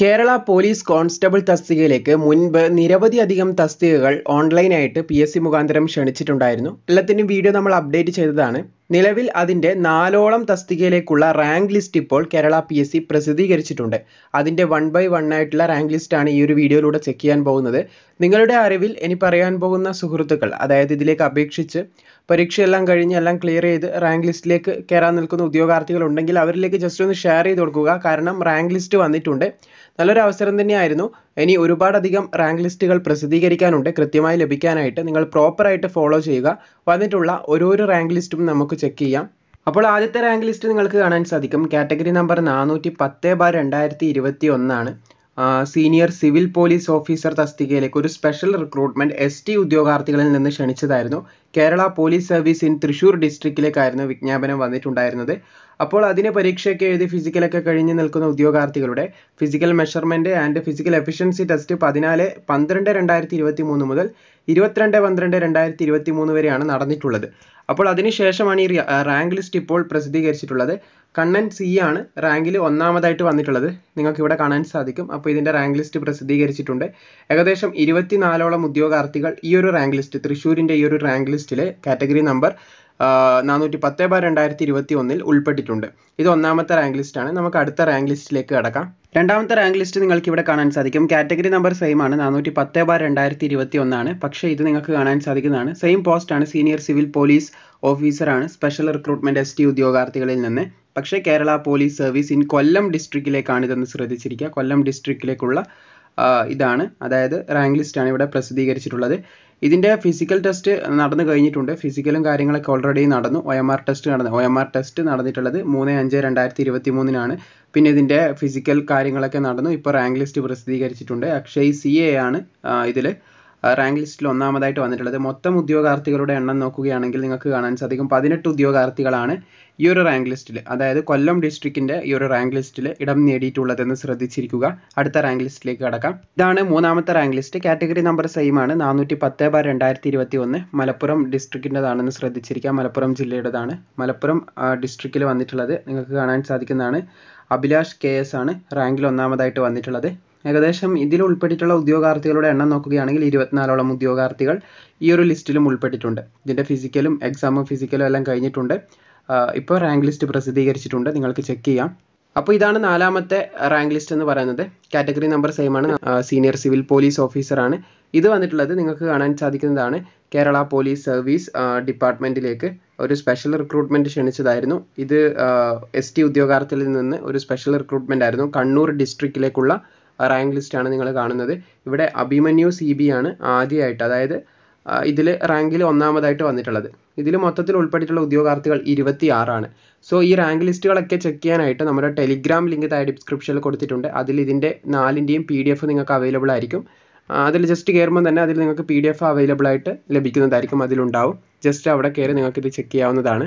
Kerala police constable തസ്തികയിലേക്ക് മുൻപ് നിരവധി അധികം തസ്തികകൾ ഓൺലൈനായിട്ട് പി എസ് സി മുഖാന്തരം ക്ഷണിച്ചിട്ടുണ്ടായിരുന്നു എല്ലാത്തിനും വീഡിയോ നമ്മൾ അപ്ഡേറ്റ് ചെയ്തതാണ് നിലവിൽ അതിൻ്റെ നാലോളം തസ്തികയിലേക്കുള്ള റാങ്ക് ലിസ്റ്റ് ഇപ്പോൾ കേരള പി എസ് സി പ്രസിദ്ധീകരിച്ചിട്ടുണ്ട് അതിൻ്റെ വൺ ബൈ വൺ ആയിട്ടുള്ള റാങ്ക് ലിസ്റ്റാണ് ഈ ഒരു വീഡിയോയിലൂടെ ചെക്ക് ചെയ്യാൻ പോകുന്നത് നിങ്ങളുടെ അറിവിൽ ഇനി പറയാൻ പോകുന്ന സുഹൃത്തുക്കൾ അതായത് ഇതിലേക്ക് അപേക്ഷിച്ച് പരീക്ഷയെല്ലാം കഴിഞ്ഞ് എല്ലാം ക്ലിയർ ചെയ്ത് റാങ്ക് ലിസ്റ്റിലേക്ക് കയറാൻ നിൽക്കുന്ന ഉദ്യോഗാർത്ഥികൾ ഉണ്ടെങ്കിൽ അവരിലേക്ക് ജസ്റ്റ് ഒന്ന് ഷെയർ ചെയ്ത് കൊടുക്കുക കാരണം റാങ്ക് ലിസ്റ്റ് വന്നിട്ടുണ്ട് നല്ലൊരു അവസരം തന്നെയായിരുന്നു ഇനി ഒരുപാടധികം റാങ്ക് ലിസ്റ്റുകൾ പ്രസിദ്ധീകരിക്കാനുണ്ട് കൃത്യമായി ലഭിക്കാനായിട്ട് നിങ്ങൾ പ്രോപ്പറായിട്ട് ഫോളോ ചെയ്യുക വന്നിട്ടുള്ള ഓരോരോ റാങ്ക് ലിസ്റ്റും നമുക്ക് ചെക്ക് ചെയ്യാം അപ്പോൾ ആദ്യത്തെ റാങ്ക് ലിസ്റ്റ് നിങ്ങൾക്ക് കാണാൻ സാധിക്കും കാറ്റഗറി നമ്പർ നാനൂറ്റി പത്ത് ബാർ രണ്ടായിരത്തി ഇരുപത്തി ഒന്നാണ് സീനിയർ സിവിൽ പോലീസ് ഓഫീസർ തസ്തികയിലേക്ക് ഒരു സ്പെഷ്യൽ റിക്രൂട്ട്മെന്റ് എസ് ടി ഉദ്യോഗാർത്ഥികളിൽ നിന്ന് ക്ഷണിച്ചതായിരുന്നു Kerala police service in Thrissur ഡിസ്ട്രിക്റ്റിലേക്കായിരുന്നു വിജ്ഞാപനം വന്നിട്ടുണ്ടായിരുന്നത് അപ്പോൾ അതിന് പരീക്ഷയൊക്കെ എഴുതി ഫിസിക്കലൊക്കെ കഴിഞ്ഞ് നിൽക്കുന്ന ഉദ്യോഗാർത്ഥികളുടെ physical measurement and physical efficiency test പതിനാല് പന്ത്രണ്ട് രണ്ടായിരത്തി ഇരുപത്തി മൂന്ന് മുതൽ ഇരുപത്തിരണ്ട് പന്ത്രണ്ട് രണ്ടായിരത്തി ഇരുപത്തി മൂന്ന് വരെയാണ് നടന്നിട്ടുള്ളത് അപ്പോൾ അതിനുശേഷമാണ് ഈ റാങ്ക് ലിസ്റ്റ് ഇപ്പോൾ പ്രസിദ്ധീകരിച്ചിട്ടുള്ളത് കണ്ണൻ സി ആണ് റാങ്കിൽ ഒന്നാമതായിട്ട് വന്നിട്ടുള്ളത് നിങ്ങൾക്ക് ഇവിടെ കാണാൻ സാധിക്കും അപ്പോൾ ഇതിൻ്റെ റാങ്ക് ലിസ്റ്റ് പ്രസിദ്ധീകരിച്ചിട്ടുണ്ട് ഏകദേശം ഇരുപത്തിനാലോളം ഉദ്യോഗാർത്ഥികൾ ഈ ഒരു റാങ്ക് ലിസ്റ്റ് തൃശ്ശൂരിൻ്റെ ഈ ഒരു റാങ്ക് ലിസ്റ്റിലെ കാറ്റഗറി നമ്പർ നാനൂറ്റി പത്ത് ബാർ രണ്ടായിരത്തി ഇരുപത്തി ഒന്നിൽ ഉൾപ്പെട്ടിട്ടുണ്ട് ഇത് ഒന്നാമത്തെ റാങ്ക് ലിസ്റ്റ് ആണ് നമുക്ക് അടുത്ത റാങ്ക് ലിസ്റ്റിലേക്ക് കടക്കാം രണ്ടാമത്തെ റാങ്ക് ലിസ്റ്റ് നിങ്ങൾക്ക് ഇവിടെ കാണാൻ സാധിക്കും കാറ്റഗറി നമ്പർ സെയിം ആണ് നാനൂറ്റി പത്ത് ബാർ രണ്ടായിരത്തി ഇരുപത്തി ഒന്നാണ് പക്ഷേ ഇത് നിങ്ങൾക്ക് കാണാൻ സാധിക്കുന്നതാണ് സെയിം പോസ്റ്റ് ആണ് സീനിയർ സിവിൽ പോലീസ് ഓഫീസറാണ് സ്പെഷ്യൽ റിക്രൂട്ട്മെന്റ് എസ് ടി ഉദ്യോഗാർത്ഥികളിൽ നിന്ന് പക്ഷേ Kerala police service in Kollam ഡിസ്ട്രിക്റ്റിലേക്കാണ് ഇതെന്ന് ശ്രദ്ധിച്ചിരിക്കുക കൊല്ലം ഡിസ്ട്രിക്റ്റിലേക്കുള്ള ഇതാണ് അതായത് റാങ്ക് ലിസ്റ്റാണ് ഇവിടെ പ്രസിദ്ധീകരിച്ചിട്ടുള്ളത് ഇതിൻ്റെ ഫിസിക്കൽ ടെസ്റ്റ് നടന്നു കഴിഞ്ഞിട്ടുണ്ട് ഫിസിക്കലും കാര്യങ്ങളൊക്കെ ഓൾറെഡി നടന്നു ഒ എം ആർ ടെസ്റ്റ് നടന്നു ഒ എം ആർ ടെസ്റ്റ് നടന്നിട്ടുള്ളത് മൂന്ന് അഞ്ച് രണ്ടായിരത്തി ഇരുപത്തി മൂന്നിനാണ് പിന്നെ ഇതിൻ്റെ ഫിസിക്കൽ കാര്യങ്ങളൊക്കെ നടന്നു ഇപ്പോൾ റാങ്ക് ലിസ്റ്റ് പ്രസിദ്ധീകരിച്ചിട്ടുണ്ട് അക്ഷയ് സി എ ആണ് ഇതിൽ റാങ്ക് ലിസ്റ്റിൽ ഒന്നാമതായിട്ട് വന്നിട്ടുള്ളത് മൊത്തം ഉദ്യോഗാർത്ഥികളുടെ എണ്ണം നോക്കുകയാണെങ്കിൽ നിങ്ങൾക്ക് കാണാൻ സാധിക്കും പതിനെട്ട് ഉദ്യോഗാർത്ഥികളാണ് ഈ ഒരു റാങ്ക് ലിസ്റ്റിൽ അതായത് കൊല്ലം ഡിസ്ട്രിക്റ്റിന്റെ ഈ ഒരു റാങ്ക് ലിസ്റ്റിൽ ഇടം നേടിയിട്ടുള്ളതെന്ന് ശ്രദ്ധിച്ചിരിക്കുക അടുത്ത റാങ്ക് ലിസ്റ്റിലേക്ക് കടക്കാം ഇതാണ് മൂന്നാമത്തെ rank list category number same ആണ് നാനൂറ്റി പത്ത് ബാർ രണ്ടായിരത്തി ഇരുപത്തി ഒന്ന് മലപ്പുറം ഡിസ്ട്രിക്റ്റിൻ്റെതാണെന്ന് ശ്രദ്ധിച്ചിരിക്കുക മലപ്പുറം ജില്ലയുടേതാണ് മലപ്പുറം ഡിസ്ട്രിക്റ്റിൽ വന്നിട്ടുള്ളത് നിങ്ങൾക്ക് കാണാൻ സാധിക്കുന്നതാണ് അഭിലാഷ് കെ എസ് ആണ് റാങ്കിൽ ഒന്നാമതായിട്ട് വന്നിട്ടുള്ളത് ഏകദേശം ഇതിൽ ഉൾപ്പെട്ടിട്ടുള്ള ഉദ്യോഗാർത്ഥികളുടെ എണ്ണം നോക്കുകയാണെങ്കിൽ ഇരുപത്തിനാലോളം ഉദ്യോഗാർത്ഥികൾ ഈ ഒരു ലിസ്റ്റിലും ഉൾപ്പെട്ടിട്ടുണ്ട് ഇതിൻ്റെ ഫിസിക്കലും എക്സാമും ഫിസിക്കലും എല്ലാം കഴിഞ്ഞിട്ടുണ്ട് ഇപ്പോൾ റാങ്ക് ലിസ്റ്റ് പ്രസിദ്ധീകരിച്ചിട്ടുണ്ട് നിങ്ങൾക്ക് ചെക്ക് ചെയ്യാം അപ്പോൾ ഇതാണ് നാലാമത്തെ റാങ്ക് ലിസ്റ്റ് എന്ന് പറയുന്നത് കാറ്റഗറി നമ്പർ സെയിം ആണ് സീനിയർ സിവിൽ പോലീസ് ഓഫീസറാണ് ഇത് വന്നിട്ടുള്ളത് നിങ്ങൾക്ക് കാണാൻ സാധിക്കുന്നതാണ് കേരള പോലീസ് സർവീസ് ഡിപ്പാർട്ട്മെൻറ്റിലേക്ക് ഒരു സ്പെഷ്യൽ റിക്രൂട്ട്മെൻറ്റ് ക്ഷണിച്ചതായിരുന്നു ഇത് എസ് ടി ഉദ്യോഗാർത്ഥിയിൽ നിന്ന് ഒരു സ്പെഷ്യൽ റിക്രൂട്ട്മെൻ്റ് ആയിരുന്നു കണ്ണൂർ ഡിസ്ട്രിക്റ്റിലേക്കുള്ള റാങ്ക് ലിസ്റ്റാണ് നിങ്ങൾ കാണുന്നത് ഇവിടെ അഭിമന്യു സി ബി ആണ് ആദ്യമായിട്ട് അതായത് ഇതിൽ റാങ്കിൽ ഒന്നാമതായിട്ട് വന്നിട്ടുള്ളത് ഇതിൽ മൊത്തത്തിൽ ഉൾപ്പെട്ടിട്ടുള്ള ഉദ്യോഗാർത്ഥികൾ ഇരുപത്തി ആറാണ് സോ ഈ റാങ്ക് ലിസ്റ്റുകളൊക്കെ ചെക്ക് ചെയ്യാനായിട്ട് നമ്മുടെ ടെലിഗ്രാം ലിങ്ക് താഴെ ഡിസ്ക്രിപ്ഷനിൽ കൊടുത്തിട്ടുണ്ട് അതിൽ ഇതിൻ്റെ നാലിൻ്റെയും പി ഡി എഫ് നിങ്ങൾക്ക് അവൈലബിൾ ആയിരിക്കും അതിൽ ജസ്റ്റ് കയറുമ്പോൾ തന്നെ അതിൽ നിങ്ങൾക്ക് പി ഡി എഫ് അവൈലബിൾ ആയിട്ട് ലഭിക്കുന്നതായിരിക്കും അതിലുണ്ടാവും ജസ്റ്റ് അവിടെ കയറി നിങ്ങൾക്ക് ഇത് ചെക്ക് ചെയ്യാവുന്നതാണ്